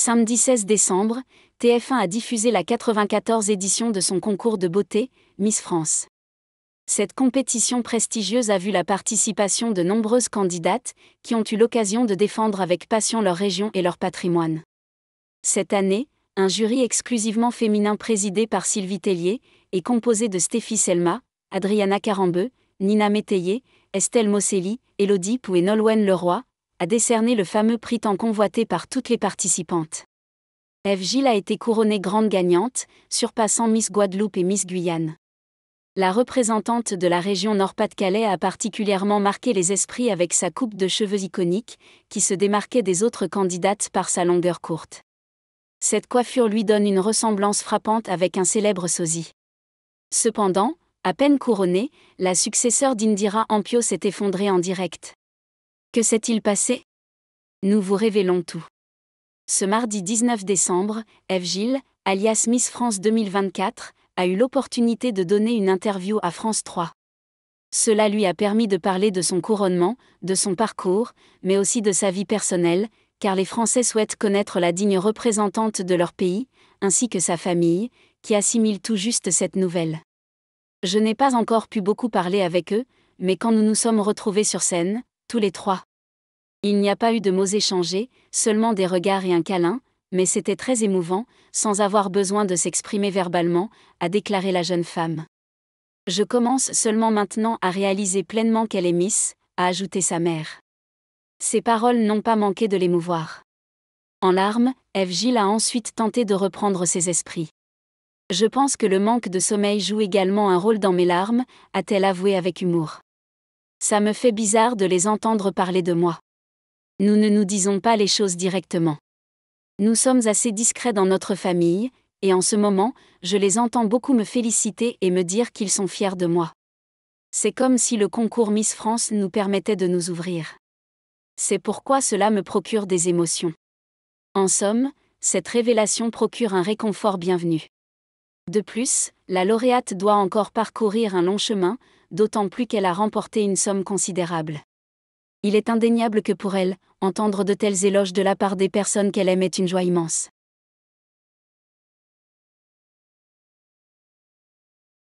Samedi 16 décembre, TF1 a diffusé la 94 e édition de son concours de beauté, Miss France. Cette compétition prestigieuse a vu la participation de nombreuses candidates qui ont eu l'occasion de défendre avec passion leur région et leur patrimoine. Cette année, un jury exclusivement féminin présidé par Sylvie Tellier est composé de Stéphie Selma, Adriana Carambeu, Nina Métayer, Estelle Mosselli, Elodie Pou et Nolwenn Leroy a décerné le fameux prix tant convoité par toutes les participantes. Eve Gilles a été couronnée grande gagnante, surpassant Miss Guadeloupe et Miss Guyane. La représentante de la région Nord-Pas-de-Calais a particulièrement marqué les esprits avec sa coupe de cheveux iconique, qui se démarquait des autres candidates par sa longueur courte. Cette coiffure lui donne une ressemblance frappante avec un célèbre sosie. Cependant, à peine couronnée, la successeur d'Indira Ampio s'est effondrée en direct. Que s'est-il passé Nous vous révélons tout. Ce mardi 19 décembre, Eve Gilles, alias Miss France 2024, a eu l'opportunité de donner une interview à France 3. Cela lui a permis de parler de son couronnement, de son parcours, mais aussi de sa vie personnelle, car les Français souhaitent connaître la digne représentante de leur pays, ainsi que sa famille, qui assimile tout juste cette nouvelle. Je n'ai pas encore pu beaucoup parler avec eux, mais quand nous nous sommes retrouvés sur scène, tous les trois. Il n'y a pas eu de mots échangés, seulement des regards et un câlin, mais c'était très émouvant, sans avoir besoin de s'exprimer verbalement, a déclaré la jeune femme. Je commence seulement maintenant à réaliser pleinement qu'elle est Miss, a ajouté sa mère. Ses paroles n'ont pas manqué de l'émouvoir. En larmes, Eve Gilles a ensuite tenté de reprendre ses esprits. Je pense que le manque de sommeil joue également un rôle dans mes larmes, a-t-elle avoué avec humour. Ça me fait bizarre de les entendre parler de moi. Nous ne nous disons pas les choses directement. Nous sommes assez discrets dans notre famille, et en ce moment, je les entends beaucoup me féliciter et me dire qu'ils sont fiers de moi. C'est comme si le concours Miss France nous permettait de nous ouvrir. C'est pourquoi cela me procure des émotions. En somme, cette révélation procure un réconfort bienvenu. De plus, la lauréate doit encore parcourir un long chemin, d'autant plus qu'elle a remporté une somme considérable. Il est indéniable que pour elle, entendre de tels éloges de la part des personnes qu'elle aime est une joie immense.